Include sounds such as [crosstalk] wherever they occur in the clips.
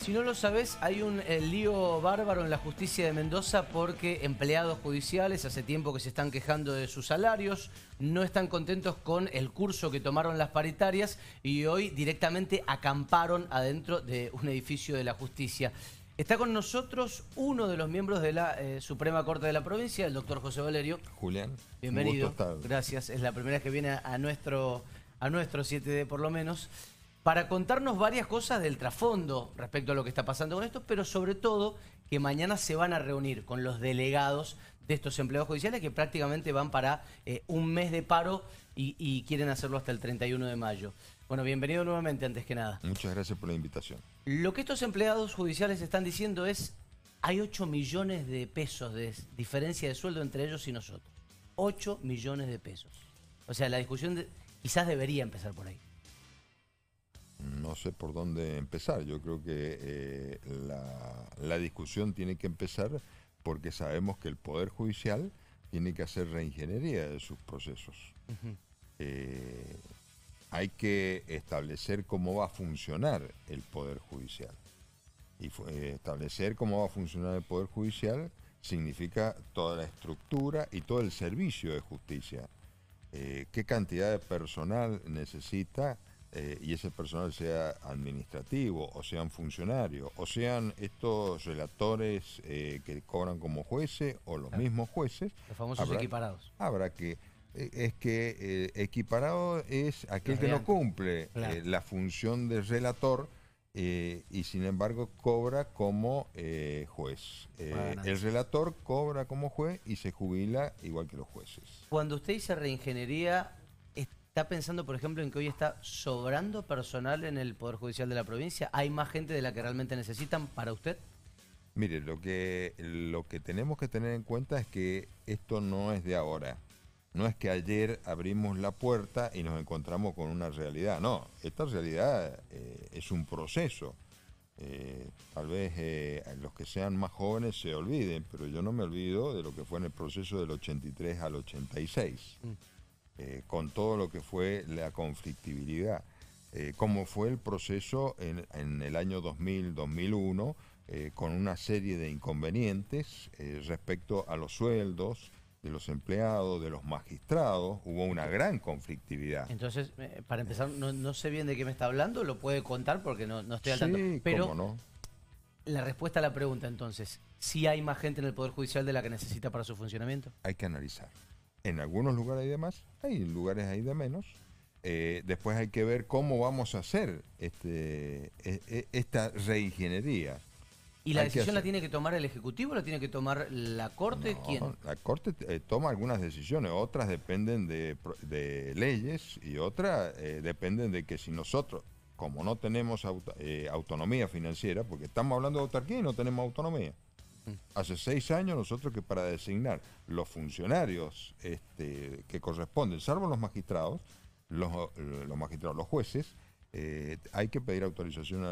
Si no lo sabes, hay un eh, lío bárbaro en la justicia de Mendoza porque empleados judiciales hace tiempo que se están quejando de sus salarios, no están contentos con el curso que tomaron las paritarias y hoy directamente acamparon adentro de un edificio de la justicia. Está con nosotros uno de los miembros de la eh, Suprema Corte de la Provincia, el doctor José Valerio. Julián. Bienvenido. Gracias. Es la primera vez que viene nuestro, a nuestro 7D por lo menos para contarnos varias cosas del trasfondo respecto a lo que está pasando con esto, pero sobre todo que mañana se van a reunir con los delegados de estos empleados judiciales que prácticamente van para eh, un mes de paro y, quieren hacerlo hasta el 31 de mayo. Bueno, bienvenido nuevamente antes que nada. Muchas gracias por la invitación. Lo que estos empleados judiciales están diciendo es, hay 8 millones de pesos de diferencia de sueldo entre ellos y nosotros. 8 millones de pesos. O sea, la discusión quizás debería empezar por ahí no sé por dónde empezar. Yo creo que eh, la, discusión tiene que empezar porque sabemos que el Poder Judicial tiene que hacer reingeniería de sus procesos. Eh, hay que establecer cómo va a funcionar el Poder Judicial. Y eh, establecer cómo va a funcionar el Poder Judicial significa toda la estructura y todo el servicio de justicia. ¿Qué cantidad de personal necesita? Eh, y ese personal sea administrativo o sean funcionarios o sean estos relatores eh, que cobran como jueces o los mismos jueces. Los famosos equiparados. Habrá que... Eh, es que equiparado es aquel que no cumple la función de relator y sin embargo cobra como juez. el relator cobra como juez y se jubila igual que los jueces. Cuando usted dice reingeniería, ¿Está pensando, por ejemplo, en que hoy está sobrando personal en el Poder Judicial de la provincia? ¿Hay más gente de la que realmente necesitan para usted? Mire, lo que, lo que tenemos que tener en cuenta es que esto no es de ahora. No es que ayer abrimos la puerta y nos encontramos con una realidad. No, esta realidad eh, es un proceso. Eh, tal vez eh, los que sean más jóvenes se olviden, pero yo no me olvido de lo que fue en el proceso del 83 al 86. Eh, con todo lo que fue la conflictividad. Eh, cómo fue el proceso en, el año 2000-2001, eh, con una serie de inconvenientes respecto a los sueldos de los empleados, de los magistrados, hubo una gran conflictividad. Entonces, para empezar, no, sé bien de qué me está hablando, lo puede contar porque no, estoy al tanto. Pero no. la respuesta a la pregunta entonces, si hay más gente en el Poder Judicial de la que necesita para su funcionamiento? Hay que analizar en algunos lugares hay de más, hay lugares hay de menos. Eh, después hay que ver cómo vamos a hacer este, e, e, esta reingeniería. ¿Y la decisión la tiene que tomar el Ejecutivo, la tiene que tomar la Corte? La Corte eh, toma algunas decisiones, otras dependen de, leyes y otras eh, dependen de que si nosotros, como no tenemos autonomía financiera, porque estamos hablando de autarquía y no tenemos autonomía, Hace seis años nosotros que para designar los funcionarios este, que corresponden, salvo los magistrados, los, eh, magistrados, los jueces, eh, hay que pedir autorización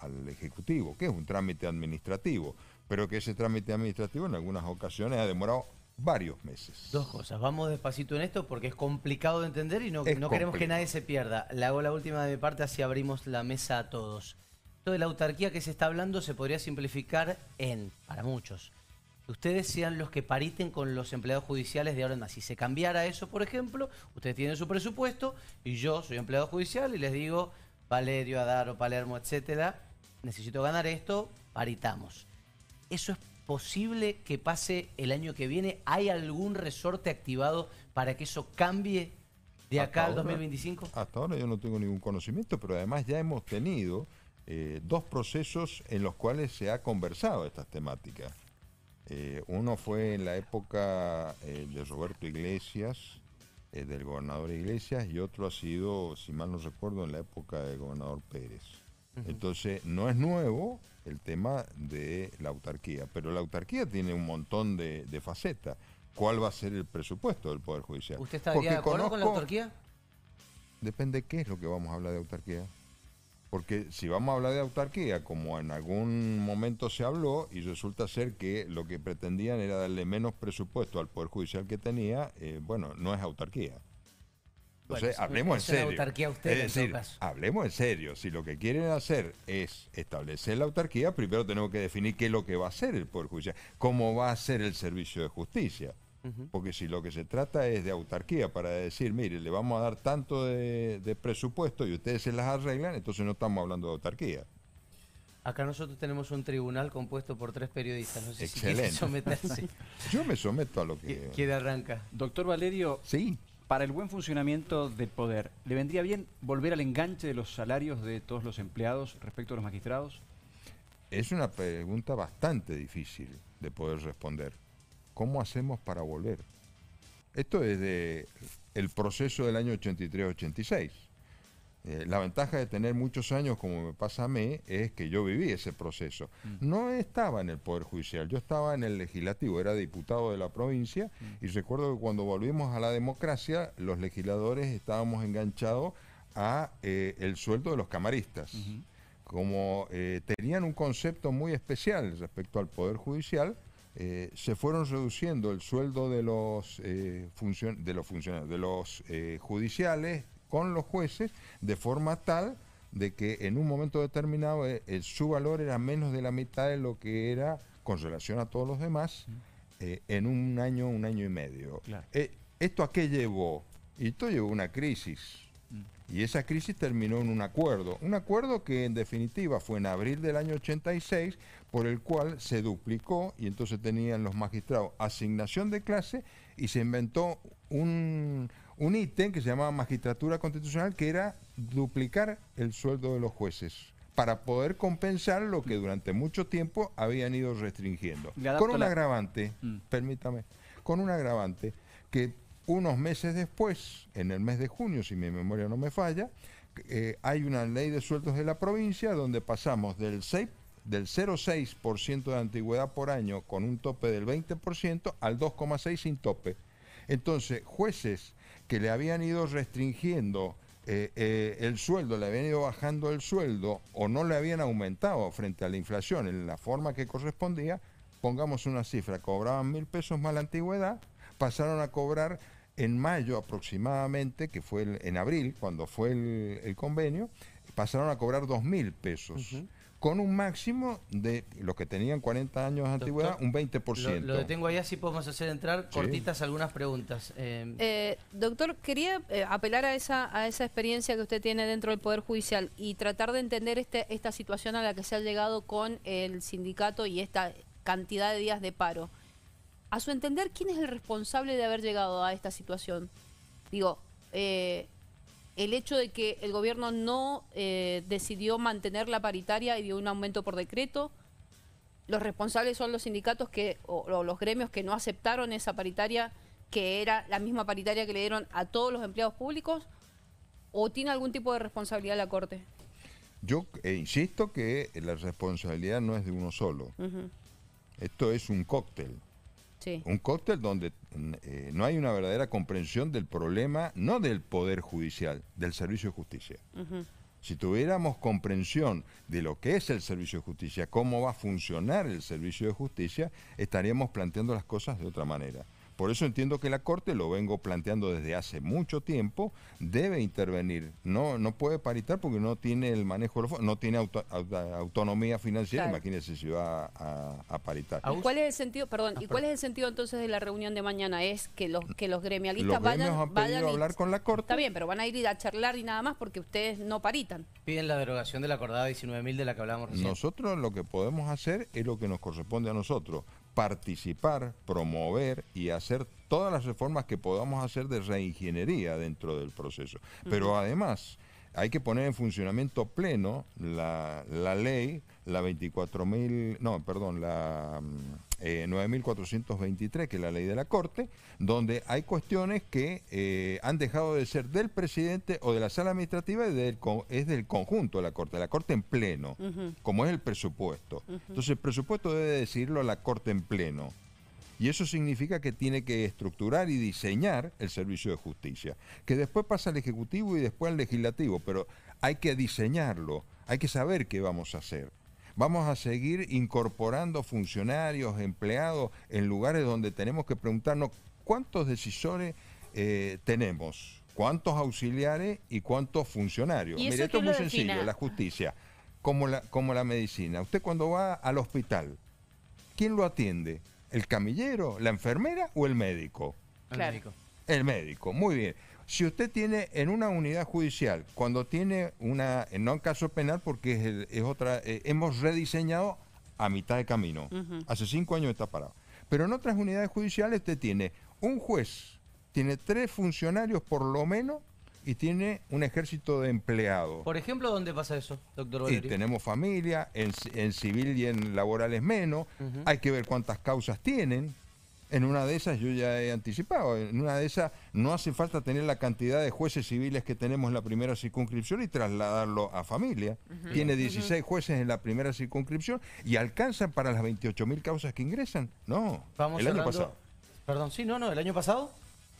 al, Ejecutivo, que es un trámite administrativo, pero que ese trámite administrativo en algunas ocasiones ha demorado varios meses. Dos cosas, vamos despacito en esto porque es complicado de entender y no, no queremos que nadie se pierda. La hago la última de mi parte, así abrimos la mesa a todos. Esto de la autarquía que se está hablando se podría simplificar en, para muchos, que ustedes sean los que pariten con los empleados judiciales de ahora en más. Si se cambiara eso, por ejemplo, ustedes tienen su presupuesto y yo soy empleado judicial y les digo, Valerio, Adaro, Palermo, etcétera, necesito ganar esto, paritamos. ¿Eso es posible que pase el año que viene? ¿Hay algún resorte activado para que eso cambie de acá al 2025? hasta ahora yo no tengo ningún conocimiento, pero además ya hemos tenido eh, dos procesos en los cuales se ha conversado estas temáticas. Eh, uno fue en la época eh, de Roberto Iglesias, del gobernador Iglesias, y otro ha sido, si mal no recuerdo, en la época del gobernador Pérez. Entonces, no es nuevo el tema de la autarquía, pero la autarquía tiene un montón de, facetas. ¿Cuál va a ser el presupuesto del Poder Judicial? ¿Usted está de acuerdo con la autarquía? Depende de qué es lo que vamos a hablar de autarquía. Porque si vamos a hablar de autarquía, como en algún momento se habló, y resulta ser que lo que pretendían era darle menos presupuesto al Poder Judicial que tenía, eh, bueno, no es autarquía. Entonces, hablemos en serio. hablemos en serio. Si lo que quieren hacer es establecer la autarquía, primero tenemos que definir qué es lo que va a hacer el Poder Judicial, cómo va a ser el servicio de justicia. Porque si lo que se trata es de autarquía, para decir, mire, le vamos a dar tanto de, presupuesto y ustedes se las arreglan, entonces no estamos hablando de autarquía. Acá nosotros tenemos un tribunal compuesto por tres periodistas. No sé Excelente. [laughs] Yo me someto a lo que. Quiere arranca. Doctor Valerio. Sí. Para el buen funcionamiento del poder, ¿le vendría bien volver al enganche de los salarios de todos los empleados respecto a los magistrados? Es una pregunta bastante difícil de poder responder. ¿Cómo hacemos para volver? Esto es del el proceso del año 83-86. Eh, la ventaja de tener muchos años, como me pasa a mí, es que yo viví ese proceso. Mm. No estaba en el Poder Judicial, yo estaba en el Legislativo, era diputado de la provincia mm. y recuerdo que cuando volvimos a la democracia, los legisladores estábamos enganchados a eh, el sueldo de los camaristas. Como eh, tenían un concepto muy especial respecto al Poder Judicial, eh, se fueron reduciendo el sueldo de los, eh, de los funcionarios, de los eh, judiciales con los jueces, de forma tal de que en un momento determinado su valor era menos de la mitad de lo que era con relación a todos los demás en un año, un año y medio. ¿Esto a qué llevó? Y esto llevó a una crisis y esa crisis terminó en un acuerdo, un acuerdo que en definitiva fue en abril del año 86, por el cual se duplicó y entonces tenían los magistrados asignación de clase y se inventó un, ítem que se llamaba magistratura constitucional, que era duplicar el sueldo de los jueces para poder compensar lo que durante mucho tiempo habían ido restringiendo. Con un agravante, mm. permítame, con un agravante que unos meses después, en el mes de junio, si mi memoria no me falla, eh, hay una ley de sueldos de la provincia donde pasamos del 6, 0,6% de antigüedad por año con un tope del 20% al 2,6 sin tope. Entonces, jueces que le habían ido restringiendo eh, eh, el sueldo, le habían ido bajando el sueldo o no le habían aumentado frente a la inflación en la forma que correspondía, pongamos una cifra, cobraban mil pesos más la antigüedad, pasaron a cobrar en mayo aproximadamente, que fue en abril, cuando fue el, convenio, pasaron a cobrar dos mil pesos. Con un máximo de los que tenían 40 años de antigüedad, un 20%. Lo, lo detengo ahí, así podemos hacer entrar cortitas algunas preguntas. Eh, eh, doctor, quería eh, apelar a esa, a esa experiencia que usted tiene dentro del Poder Judicial y tratar de entender este, esta situación a la que se ha llegado con el sindicato y esta cantidad de días de paro. A su entender, ¿quién es el responsable de haber llegado a esta situación? Digo, eh, el hecho de que el gobierno no eh, decidió mantener la paritaria y dio un aumento por decreto, los responsables son los sindicatos que o, los gremios que no aceptaron esa paritaria, que era la misma paritaria que le dieron a todos los empleados públicos, o tiene algún tipo de responsabilidad la Corte? Yo eh, insisto que la responsabilidad no es de uno solo. Esto es un cóctel. Un cóctel donde eh, no hay una verdadera comprensión del problema, no del Poder Judicial, del Servicio de Justicia. Si tuviéramos comprensión de lo que es el servicio de justicia, cómo va a funcionar el servicio de justicia, estaríamos planteando las cosas de otra manera. Por eso entiendo que la Corte, lo vengo planteando desde hace mucho tiempo, debe intervenir. No, no puede paritar porque no tiene el manejo no tiene autonomía financiera, Imagínense imagínese si va a, paritar. cuál es el sentido, perdón, ah, y cuál es el sentido entonces de la reunión de mañana? Es que los que los gremialistas vayan, a hablar con la Corte. Está bien, pero van a ir a charlar y nada más porque ustedes no paritan. Piden la derogación de la acordada 19.000 de la que hablábamos recién. Nosotros lo que podemos hacer es lo que nos corresponde a nosotros participar, promover y hacer todas las reformas que podamos hacer de reingeniería dentro del proceso. Pero además, hay que poner en funcionamiento pleno la, la ley, la 24.000, no, perdón, la 9.423, mm, eh, que es la ley de la Corte, donde hay cuestiones que eh, han dejado de ser del presidente o de la sala administrativa y del, es del conjunto de la Corte, la Corte en pleno, como es el presupuesto. Entonces el presupuesto debe decirlo la Corte en pleno y eso significa que tiene que estructurar y diseñar el servicio de justicia, que después pasa al Ejecutivo y después al Legislativo, pero hay que diseñarlo, hay que saber qué vamos a hacer. Vamos a seguir incorporando funcionarios, empleados en lugares donde tenemos que preguntarnos cuántos decisores eh, tenemos, cuántos auxiliares y cuántos funcionarios. Mire, esto es muy sencillo, la justicia, como la, como la medicina. Usted cuando va al hospital, ¿quién lo atiende? ¿El camillero, la enfermera o el médico? El médico. El médico, muy bien. Si usted tiene en una unidad judicial, cuando tiene una, no en caso penal, porque es, otra, eh, hemos rediseñado a mitad de camino. Hace cinco años está parado. Pero en otras unidades judiciales usted tiene un juez, tiene tres funcionarios por lo menos y tiene un ejército de empleados. Por ejemplo, ¿dónde pasa eso, doctor Valerio? Y tenemos familia, en, civil y en laboral es menos, hay que ver cuántas causas tienen. En una de esas, yo ya he anticipado, en una de esas no hace falta tener la cantidad de jueces civiles que tenemos en la primera circunscripción y trasladarlo a familia. Tiene 16 jueces en la primera circunscripción y alcanzan para las mil causas que ingresan. No, el año pasado. Perdón, sí, no, no, el año pasado.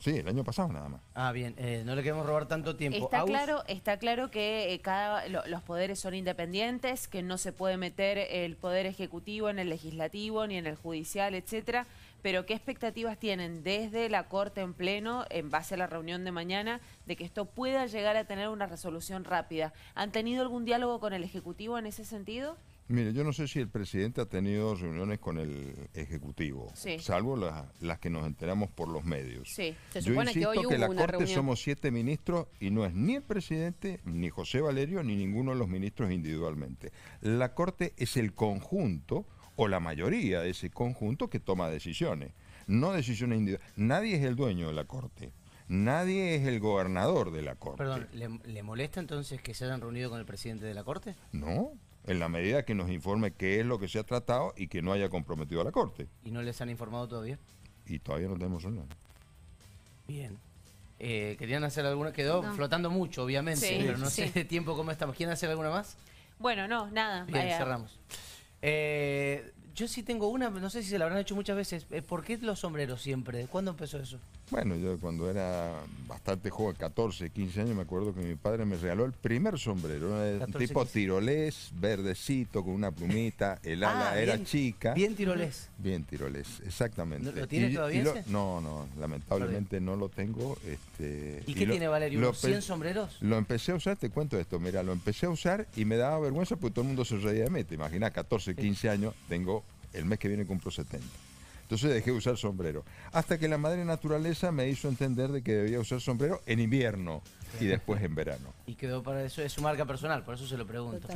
Sí, el año pasado nada más. Ah, bien, eh, no le queremos robar tanto tiempo. Está claro, está claro que eh, cada los poderes son independientes, que no se puede meter el poder ejecutivo en el legislativo ni en el judicial, etcétera, pero qué expectativas tienen desde la Corte en pleno en base a la reunión de mañana de que esto pueda llegar a tener una resolución rápida. ¿Han tenido algún diálogo con el ejecutivo en ese sentido? Mire, yo no sé si el presidente ha tenido reuniones con el Ejecutivo, salvo las, que nos enteramos por los medios. Sí, se supone insisto que, hoy la Corte somos siete ministros y no es ni el presidente, ni José Valerio, ni ninguno de los ministros individualmente. La Corte es el conjunto o la mayoría de ese conjunto que toma decisiones, no decisiones individuales. Nadie es el dueño de la Corte. Nadie es el gobernador de la Corte. Perdón, ¿le molesta entonces que se hayan reunido con el presidente de la Corte? No, en la medida que nos informe qué es lo que se ha tratado y que no haya comprometido a la Corte. ¿Y no les han informado todavía? Y todavía no tenemos una. Bien. Eh, ¿Querían hacer alguna? Quedó flotando mucho, obviamente, pero no sé de [laughs] tiempo cómo estamos. ¿Quieren hacer alguna más? Bueno, no, nada. Bien, cerramos. Eh, yo sí tengo una, no sé si se la habrán hecho muchas veces. Eh, ¿Por qué los sombreros siempre? ¿Cuándo empezó eso? Bueno, yo cuando era bastante joven, 14, 15 años, me acuerdo que mi padre me regaló el primer sombrero, un tipo tiroles, tirolés, verdecito, con una plumita, el ah, ala era chica. Bien tirolés. Bien tirolés, exactamente. ¿Lo, tiene todavía? no, no, lamentablemente no lo tengo. Este, ¿Y, qué tiene Valerio? ¿Unos 100 sombreros? Lo empecé a usar, te cuento esto, mira, lo empecé a usar y me daba vergüenza porque todo el mundo se reía de mí. Te imaginas, 14, 15 años, tengo, el mes que viene cumplo 70. Entonces dejé de usar sombrero. Hasta que la madre naturaleza me hizo entender de que debía usar sombrero en invierno y después en verano. [laughs] Y quedó para eso, es su marca personal, por eso se lo pregunto.